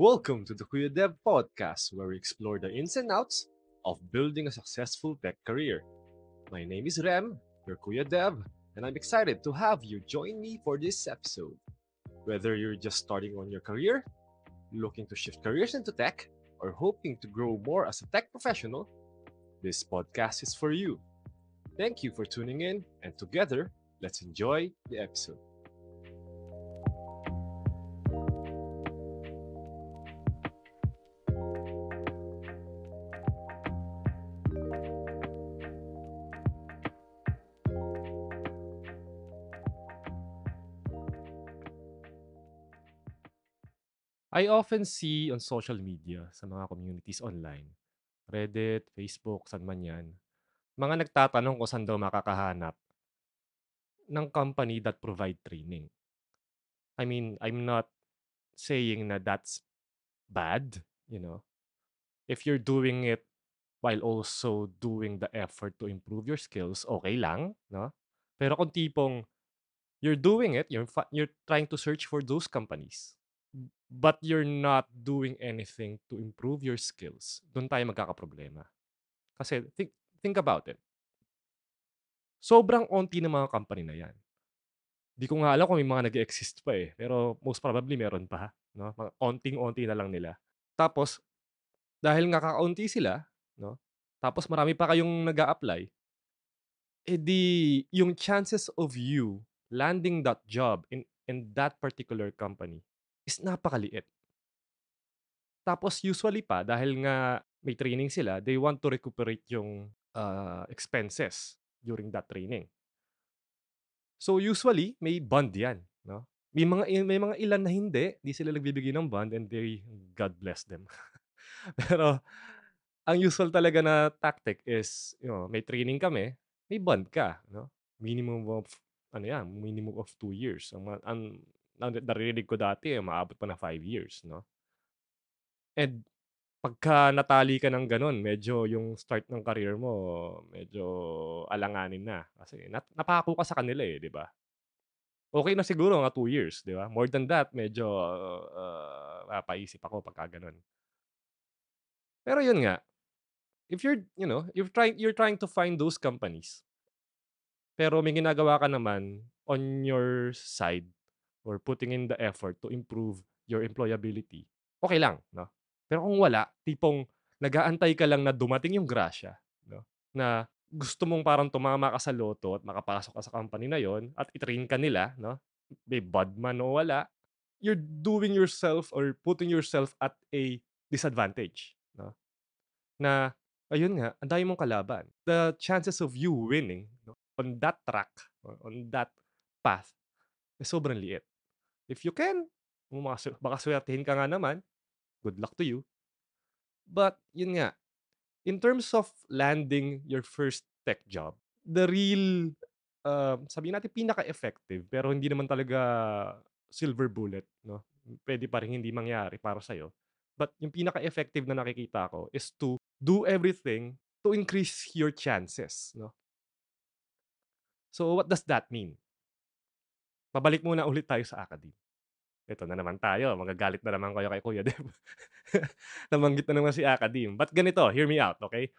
Welcome to the Kuya Dev podcast, where we explore the ins and outs of building a successful tech career. My name is Rem, your Kuya Dev, and I'm excited to have you join me for this episode. Whether you're just starting on your career, looking to shift careers into tech, or hoping to grow more as a tech professional, this podcast is for you. Thank you for tuning in, and together, let's enjoy the episode. I often see on social media sa mga communities online, Reddit, Facebook, san man yan, mga nagtatanong kung saan daw makakahanap ng company that provide training. I mean, I'm not saying na that's bad, you know. If you're doing it while also doing the effort to improve your skills, okay lang, no? Pero kung tipong you're doing it, you're you're trying to search for those companies but you're not doing anything to improve your skills, doon tayo magkakaproblema. Kasi think, think about it. Sobrang onti ng mga company na yan. Di ko nga alam kung may mga nag exist pa eh. Pero most probably meron pa. No? Mga onting-onti na lang nila. Tapos, dahil nga kakaunti sila, no? tapos marami pa kayong nag apply eh di, yung chances of you landing that job in, in that particular company is napakaliit. Tapos usually pa, dahil nga may training sila, they want to recuperate yung uh, expenses during that training. So usually, may bond yan. No? May mga, may mga ilan na hindi, hindi sila nagbibigay ng bond and they, God bless them. Pero ang usual talaga na tactic is, you know, may training kami, may bond ka. No? Minimum of, ano yan, minimum of two years. Ang, ang nang- naririnig ko dati, eh, maabot pa na 5 years, no? And pagka natali ka ng ganun, medyo yung start ng career mo, medyo alanganin na. Kasi nat- napako ka sa kanila eh, di ba? Okay na siguro nga 2 years, di ba? More than that, medyo uh, ah, mapaisip ako pagka ganun. Pero yun nga, if you're, you know, you're trying, you're trying to find those companies, pero may ginagawa ka naman on your side or putting in the effort to improve your employability, okay lang, no? Pero kung wala, tipong nag-aantay ka lang na dumating yung grasya, no? Na gusto mong parang tumama ka sa loto at makapasok ka sa company na yon at itrain ka nila, no? May bad man o wala, you're doing yourself or putting yourself at a disadvantage, no? Na ayun nga, ang dami mong kalaban. The chances of you winning no, on that track, on that path, is sobrang liit. If you can, kung makasu- baka swertihin ka nga naman, good luck to you. But, yun nga, in terms of landing your first tech job, the real, uh, sabihin natin pinaka-effective, pero hindi naman talaga silver bullet, no? Pwede pa rin hindi mangyari para sa'yo. But yung pinaka-effective na nakikita ko is to do everything to increase your chances, no? So what does that mean? Pabalik muna ulit tayo sa academe. Ito na naman tayo. Magagalit na naman kayo kay Kuya Dev. Namanggit na naman si academe. But ganito, hear me out, okay?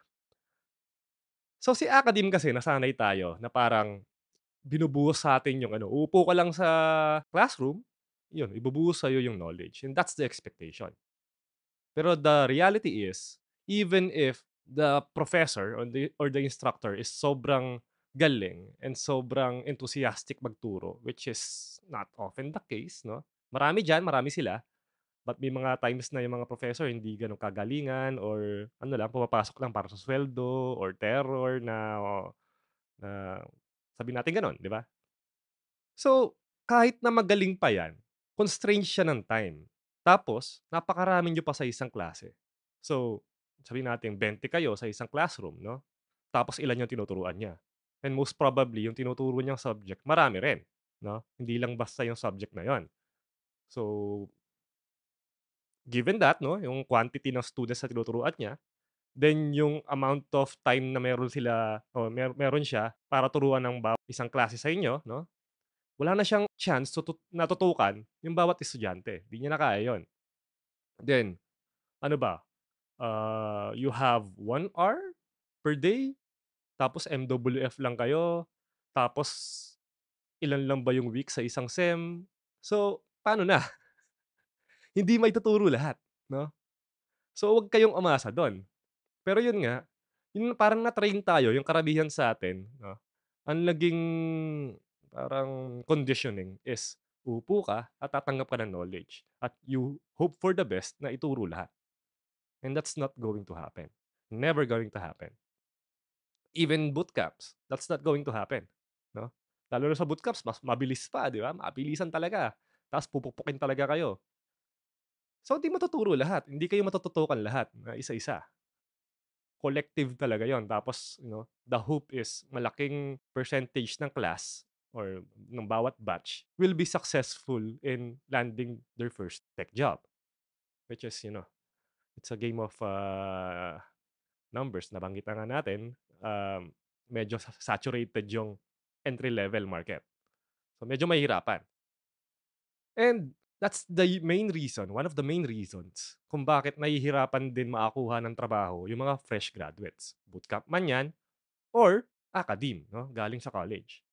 So si academe kasi, nasanay tayo na parang binubuhos sa atin yung ano, upo ka lang sa classroom, yun, ibubuhos sa'yo yung knowledge. And that's the expectation. Pero the reality is, even if the professor or the, or the instructor is sobrang galing and sobrang enthusiastic magturo which is not often the case, no? Marami diyan, marami sila. But may mga times na yung mga professor hindi ganun kagalingan or ano lang, pumapasok lang para sa sweldo or terror na, oh, na sabi natin ganun, di ba? So, kahit na magaling pa yan, constrained siya ng time. Tapos, napakarami nyo pa sa isang klase. So, sabi natin, 20 kayo sa isang classroom, no? Tapos ilan yung tinuturuan niya? And most probably, yung tinuturo niyang subject, marami rin. No? Hindi lang basta yung subject na yon. So, given that, no, yung quantity ng students na tinuturuan niya, then yung amount of time na meron sila o mer- meron siya para turuan ng bawat isang klase sa inyo, no? Wala na siyang chance to, to natutukan yung bawat estudyante. Hindi niya na kaya 'yon. Then ano ba? Uh, you have one hour per day tapos MWF lang kayo. Tapos ilan lang ba yung week sa isang SEM? So, paano na? Hindi may tuturo lahat, no? So, huwag kayong umasa doon. Pero yun nga, yun parang na-train tayo, yung karabihan sa atin, no? ang laging parang conditioning is upo ka at tatanggap ka ng knowledge at you hope for the best na ituro lahat. And that's not going to happen. Never going to happen even boot camps. That's not going to happen. No? Lalo na sa boot camps, mas mabilis pa, di ba? Maabilisan talaga. Tapos pupupukin talaga kayo. So, hindi matuturo lahat. Hindi kayo matututukan lahat na isa-isa. Collective talaga yon Tapos, you know, the hope is malaking percentage ng class or ng bawat batch will be successful in landing their first tech job. Which is, you know, it's a game of uh, numbers. Nabanggit na nga natin, um, medyo saturated yung entry-level market. So medyo mahirapan. And that's the main reason, one of the main reasons kung bakit nahihirapan din makakuha ng trabaho yung mga fresh graduates. Bootcamp man yan or academe, no? galing sa college.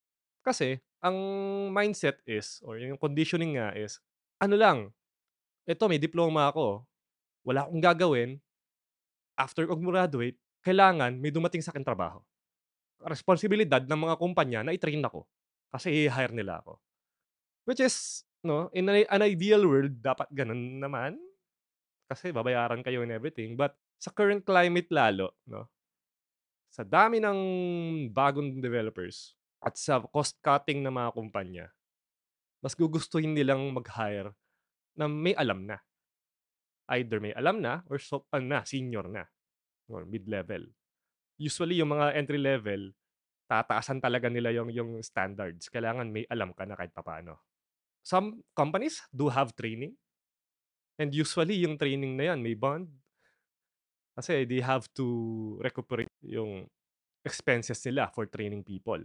Kasi ang mindset is, or yung conditioning nga is, ano lang, eto may diploma ako, wala akong gagawin, after kong graduate, kailangan may dumating sa akin trabaho. Responsibilidad ng mga kumpanya na i-train ako kasi i-hire nila ako. Which is, no, in an ideal world, dapat ganun naman kasi babayaran kayo in everything. But sa current climate lalo, no, sa dami ng bagong developers at sa cost-cutting ng mga kumpanya, mas gugustuhin nilang mag-hire na may alam na. Either may alam na or so, uh, na, senior na mid-level. Usually, yung mga entry level, tataasan talaga nila yung, yung standards. Kailangan may alam ka na kahit papaano. Some companies do have training. And usually, yung training na yan, may bond. Kasi they have to recuperate yung expenses nila for training people.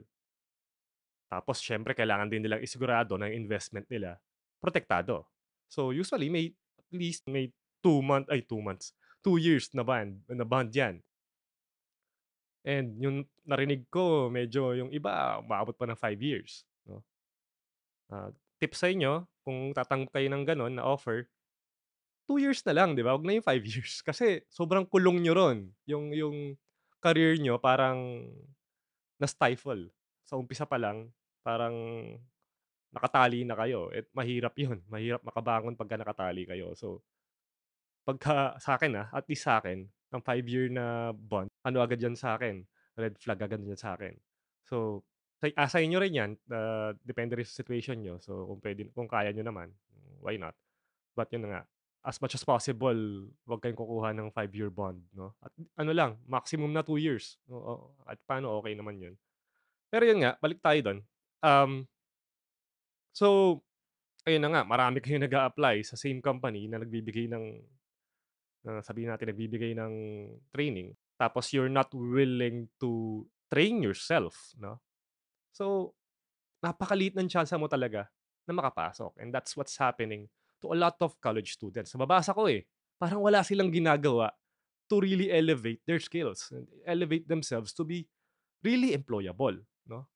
Tapos, syempre, kailangan din nilang isigurado na investment nila protektado. So, usually, may at least may two months, ay two months, two years na band, na band yan. And yung narinig ko, medyo yung iba, maabot pa ng five years. No? Uh, tip sa inyo, kung tatanggap kayo ng ganon na offer, two years na lang, di ba? Huwag na yung five years. Kasi sobrang kulong nyo ron. Yung, yung career nyo parang na-stifle. Sa umpisa pa lang, parang nakatali na kayo. At mahirap yun. Mahirap makabangon pagka nakatali kayo. So, Pagka sa akin ah, at least sa akin, ang five-year na bond, ano agad yan sa akin? Red flag agad yan sa akin. So, sa, ah, inyo rin yan, uh, depende rin sa situation nyo. So, kung, pwede, kung kaya nyo naman, why not? But yun nga, as much as possible, huwag kayong kukuha ng five-year bond. No? At ano lang, maximum na two years. No? At paano okay naman yun. Pero yun nga, balik tayo doon. Um, so, ayun na nga, marami kayong nag a apply sa same company na nagbibigay ng na sabihin natin nagbibigay ng training, tapos you're not willing to train yourself, no? So, napakaliit ng chance mo talaga na makapasok. And that's what's happening to a lot of college students. mababasa ko eh, parang wala silang ginagawa to really elevate their skills and elevate themselves to be really employable, no?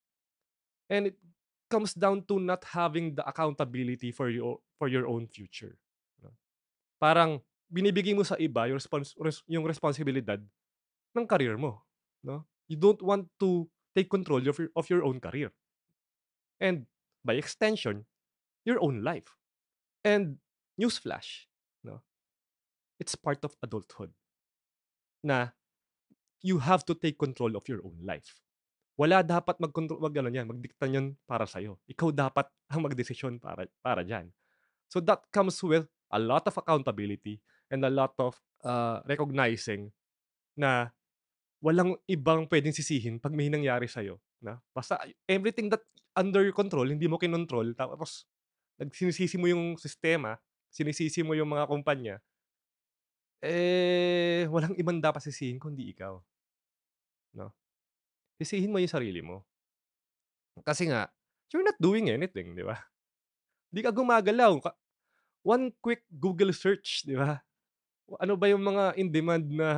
And it comes down to not having the accountability for your for your own future. No? Parang binibigay mo sa iba yung respons- res- yung responsibilidad ng career mo, no? You don't want to take control of your, of your own career. And by extension, your own life. And newsflash, no? It's part of adulthood na you have to take control of your own life. Wala dapat mag-control, wag ano yan, magdikta niyan para sa'yo. Ikaw dapat ang magdesisyon para, para dyan. So that comes with a lot of accountability, and a lot of uh, recognizing na walang ibang pwedeng sisihin pag may nangyari sa'yo. Na? Basta everything that under your control, hindi mo kinontrol, tapos nagsinisisi mo yung sistema, sinisisi mo yung mga kumpanya, eh, walang ibang dapat sisihin kundi ikaw. No? Sisihin mo yung sarili mo. Kasi nga, you're not doing anything, di ba? Di ka gumagalaw. One quick Google search, di ba? ano ba yung mga in-demand na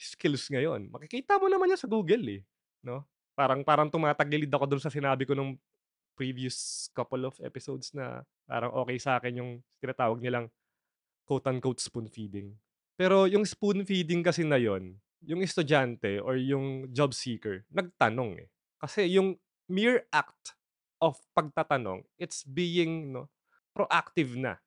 skills ngayon? Makikita mo naman yan sa Google eh. No? Parang, parang tumatagilid ako doon sa sinabi ko nung previous couple of episodes na parang okay sa akin yung tinatawag nilang quote-unquote spoon feeding. Pero yung spoon feeding kasi na yon, yung estudyante or yung job seeker, nagtanong eh. Kasi yung mere act of pagtatanong, it's being no, proactive na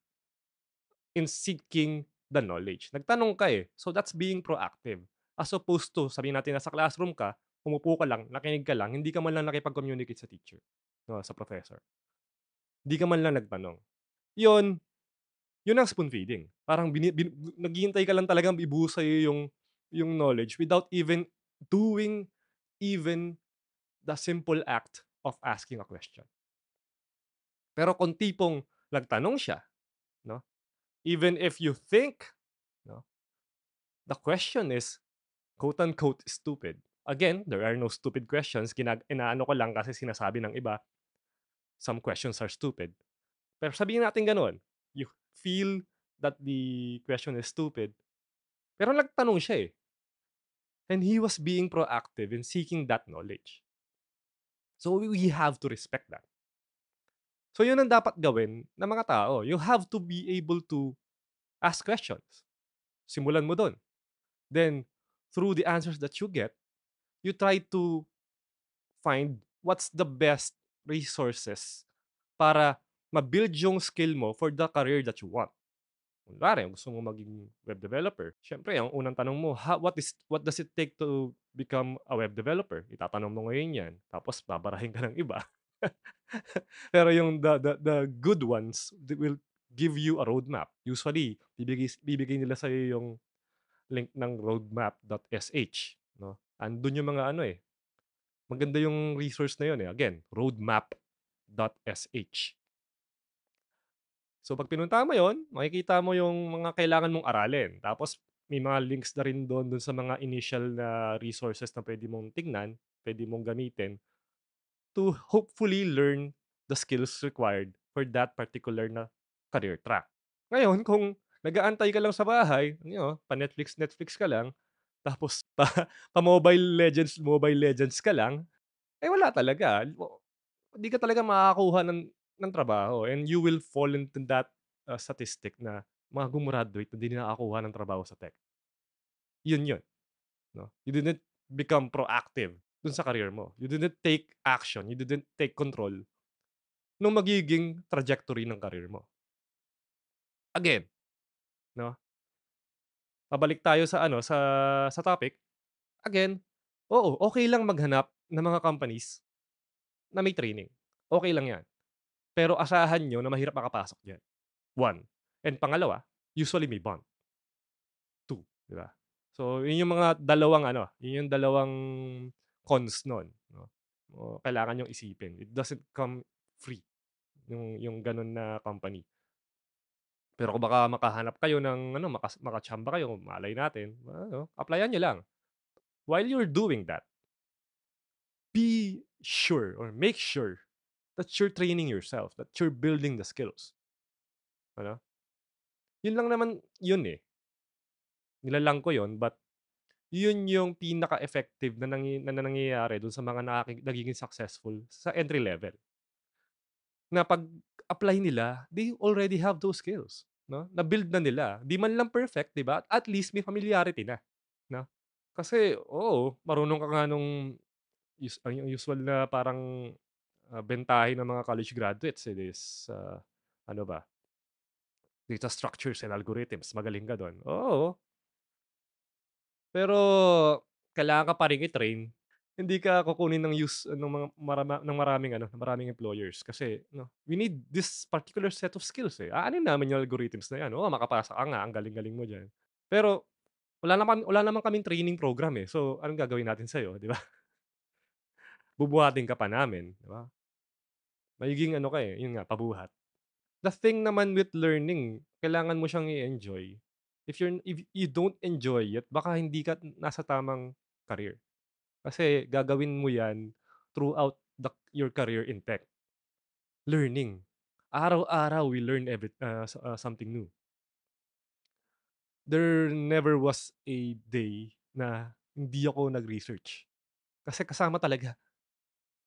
in seeking the knowledge. Nagtanong ka eh. So that's being proactive. As opposed to, sabihin natin na sa classroom ka, umupo ka lang, nakinig ka lang, hindi ka man lang nakipag-communicate sa teacher, no, sa professor. Hindi ka man lang nagtanong. Yun, yun ang spoon feeding. Parang bin, bin, naghihintay ka lang talaga ibuhos sa iyo yung, yung knowledge without even doing even the simple act of asking a question. Pero kung tipong nagtanong siya, even if you think no the question is quote unquote stupid again there are no stupid questions ginag inaano ko lang kasi sinasabi ng iba some questions are stupid pero sabihin natin ganun you feel that the question is stupid pero nagtanong siya eh and he was being proactive in seeking that knowledge so we have to respect that So yun ang dapat gawin ng mga tao. You have to be able to ask questions. Simulan mo doon. Then, through the answers that you get, you try to find what's the best resources para ma-build yung skill mo for the career that you want. Kunwari, gusto mo maging web developer. syempre, ang unang tanong mo, ha, what, is, what does it take to become a web developer? Itatanong mo ngayon yan. Tapos, babarahin ka ng iba. Pero yung the, the, the good ones they will give you a roadmap. Usually, bibigay, bibigay nila sa'yo yung link ng roadmap.sh. No? Andun yung mga ano eh. Maganda yung resource na yun eh. Again, roadmap.sh. So pag pinunta mo yon, makikita mo yung mga kailangan mong aralin. Tapos may mga links na rin doon dun sa mga initial na resources na pwede mong tingnan, pwede mong gamitin to hopefully learn the skills required for that particular na career track. Ngayon, kung nagaantay ka lang sa bahay, you know, pa Netflix, Netflix ka lang, tapos pa, pa Mobile Legends, Mobile Legends ka lang, eh wala talaga. Hindi ka talaga makakakuha ng, ng trabaho and you will fall into that uh, statistic na mga gumraduate na hindi nakakuha ng trabaho sa tech. Yun yun. No? You didn't become proactive dun sa career mo. You didn't take action. You didn't take control nung magiging trajectory ng career mo. Again, no? Pabalik tayo sa ano sa sa topic. Again, oo, okay lang maghanap ng mga companies na may training. Okay lang 'yan. Pero asahan nyo na mahirap makapasok diyan. One. And pangalawa, usually may bond. Two, di ba? So, yun yung mga dalawang ano, yun yung dalawang cons nun. No? O, kailangan yung isipin. It doesn't come free yung yung ganun na company. Pero kung baka makahanap kayo ng ano, makas, makachamba kayo, malay natin, ano, applyan nyo lang. While you're doing that, be sure or make sure that you're training yourself, that you're building the skills. Ano? Yun lang naman yun eh. Nilalang ko yun, but yun yung pinaka-effective na, nangy- na, nangyayari doon sa mga naki- nagiging successful sa entry level. Na pag-apply nila, they already have those skills. No? Na-build na nila. Di man lang perfect, di ba? At least may familiarity na. No? Kasi, oo, marunong ka nga nung us- ang usual na parang uh, bentahin ng mga college graduates. It eh, is, uh, ah, ano ba? Data structures and algorithms. Magaling ka doon. Oo, pero kailangan ka pa rin i-train. Hindi ka kukunin ng use ah, ng mga marama, ng maraming ano, ng maraming employers kasi no, we need this particular set of skills eh. Ano namin yung algorithms na yan? Oh, makapasa ka nga, ang galing-galing mo diyan. Pero wala naman wala naman kaming training program eh. So, anong gagawin natin sa iyo, di ba? Bubuhatin ka pa namin, di ba? Magiging ano ka eh, yun nga, pabuhat. The thing naman with learning, kailangan mo siyang i-enjoy if you're if you don't enjoy it, baka hindi ka nasa tamang career. Kasi gagawin mo 'yan throughout the, your career in tech. Learning. Araw-araw we learn every, uh, uh, something new. There never was a day na hindi ako nag-research. Kasi kasama talaga.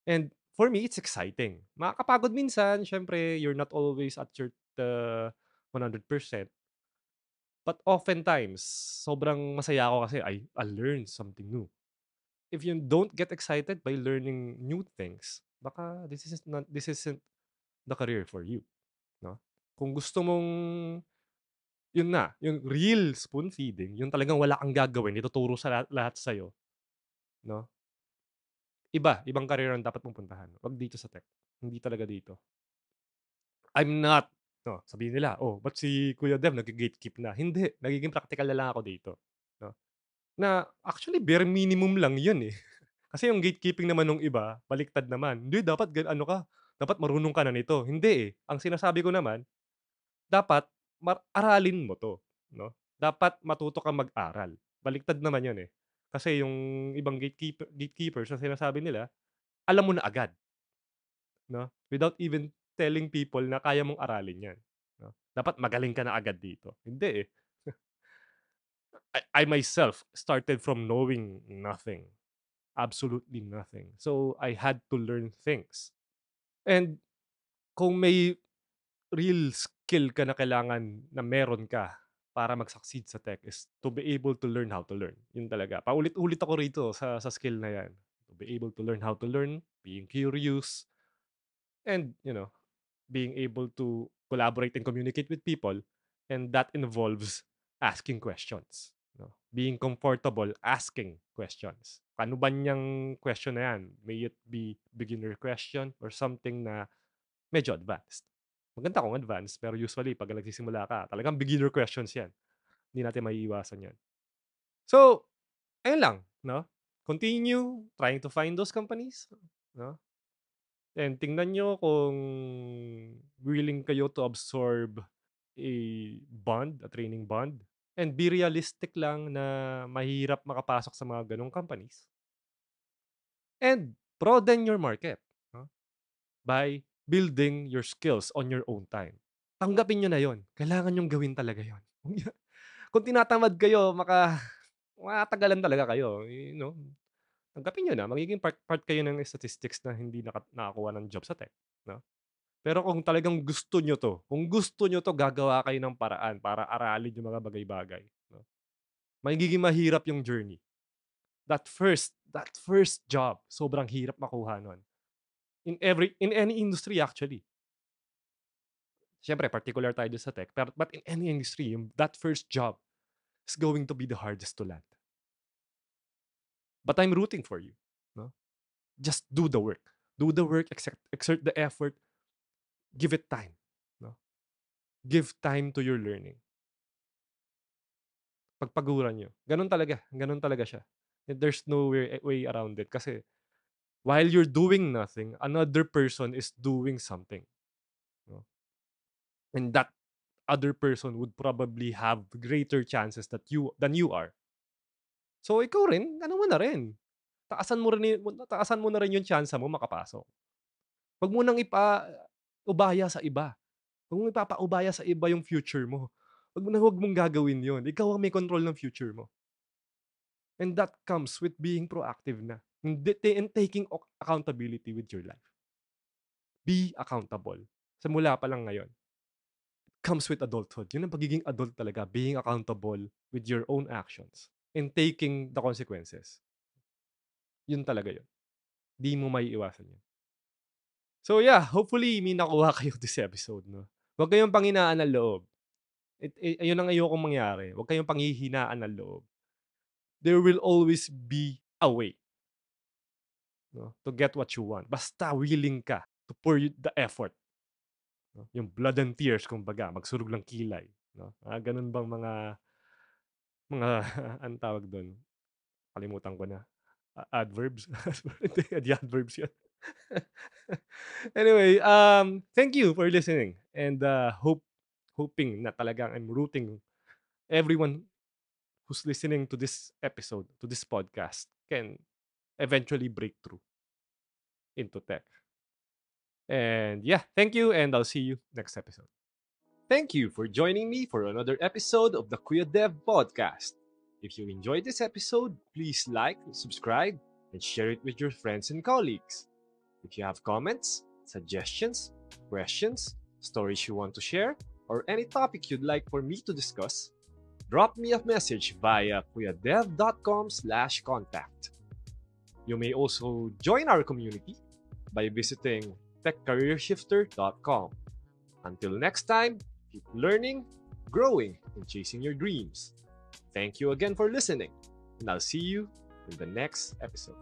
And for me, it's exciting. Makakapagod minsan, syempre, you're not always at your uh, 100%. But oftentimes, sobrang masaya ako kasi I, I learn something new. If you don't get excited by learning new things, baka this isn't, not, this isn't the career for you. No? Kung gusto mong, yun na, yung real spoon feeding, yung talagang wala kang gagawin, ituturo sa lahat, lahat sa'yo. No? Iba, ibang career ang dapat mong puntahan. Huwag dito sa tech. Hindi talaga dito. I'm not No, sabihin nila, "Oh, but si Kuya Dev nag gatekeep na?" Hindi, nagiging praktikal na lang ako dito, 'no. Na actually bare minimum lang 'yun, eh. Kasi yung gatekeeping naman ng iba, baliktad naman. Hindi dapat gan ano ka, dapat marunong ka na nito. Hindi, eh. Ang sinasabi ko naman, dapat mar aralin mo 'to, 'no. Dapat matuto kang mag-aral. Baliktad naman 'yun, eh. Kasi yung ibang gatekeeper gatekeepers, ang sinasabi nila, alam mo na agad, 'no, without even telling people na kaya mong aralin yan. No? Dapat magaling ka na agad dito. Hindi eh. I, I myself started from knowing nothing. Absolutely nothing. So I had to learn things. And kung may real skill ka na kailangan na meron ka para mag-succeed sa tech is to be able to learn how to learn. Yun talaga. Paulit-ulit ako rito sa, sa skill na yan. To be able to learn how to learn, being curious, and, you know, being able to collaborate and communicate with people and that involves asking questions no being comfortable asking questions ano ba niyang question na yan may it be beginner question or something na medyo advanced maganda kung advanced pero usually pag nagsisimula ka talagang beginner questions yan hindi natin maiiwasan yan so ayun lang no continue trying to find those companies no And tingnan nyo kung willing kayo to absorb a bond, a training bond. And be realistic lang na mahirap makapasok sa mga ganong companies. And broaden your market huh? by building your skills on your own time. Tanggapin nyo na yon. Kailangan nyong gawin talaga yon. Kung tinatamad kayo, maka, matagalan talaga kayo. You know, tanggapin niyo na magiging part, part kayo ng statistics na hindi naka, nakakuha ng job sa tech, no? Pero kung talagang gusto niyo 'to, kung gusto niyo 'to, gagawa kayo ng paraan para aralin yung mga bagay-bagay, no? Magiging mahirap yung journey. That first, that first job, sobrang hirap makuha nun. In every in any industry actually. Siyempre, particular tayo sa tech, pero but in any industry, yung that first job is going to be the hardest to land. But I'm rooting for you. No? Just do the work. Do the work, exert, exert the effort, give it time. No? Give time to your learning. Pagpaguran nyo. Ganun talaga. Ganun talaga siya. There's no way, way around it. Kasi while you're doing nothing, another person is doing something. No? And that other person would probably have greater chances that you than you are So ikaw rin, ano mo na rin. Taasan mo rin taasan mo na rin yung tsansa mo makapasok. Huwag mo nang ipa ubaya sa iba. Huwag mo ipapaubaya sa iba yung future mo. Huwag mo na huwag mong gagawin yon. Ikaw ang may control ng future mo. And that comes with being proactive na. And taking accountability with your life. Be accountable. Sa mula pa lang ngayon. comes with adulthood. Yun ang pagiging adult talaga. Being accountable with your own actions in taking the consequences. Yun talaga yun. Di mo may iwasan yun. So yeah, hopefully may nakuha kayo this episode. No? Huwag kayong panginaan ng loob. It, it, eh, ayun ang ayokong mangyari. Huwag kayong panghihinaan ng loob. There will always be a way no? to get what you want. Basta willing ka to pour the effort. No? Yung blood and tears, kumbaga, magsurog ng kilay. No? Ah, ganun bang mga mga anong tawag doon. Nakalimutan ko na. adverbs? hindi adverbs yun. anyway, um, thank you for listening. And uh, hope, hoping na talagang I'm rooting everyone who's listening to this episode, to this podcast, can eventually break through into tech. And yeah, thank you, and I'll see you next episode. Thank you for joining me for another episode of the Queer Dev Podcast. If you enjoyed this episode, please like, subscribe, and share it with your friends and colleagues. If you have comments, suggestions, questions, stories you want to share, or any topic you'd like for me to discuss, drop me a message via queerdevcom slash contact. You may also join our community by visiting techcareershifter.com. Until next time, Keep learning, growing, and chasing your dreams. Thank you again for listening, and I'll see you in the next episode.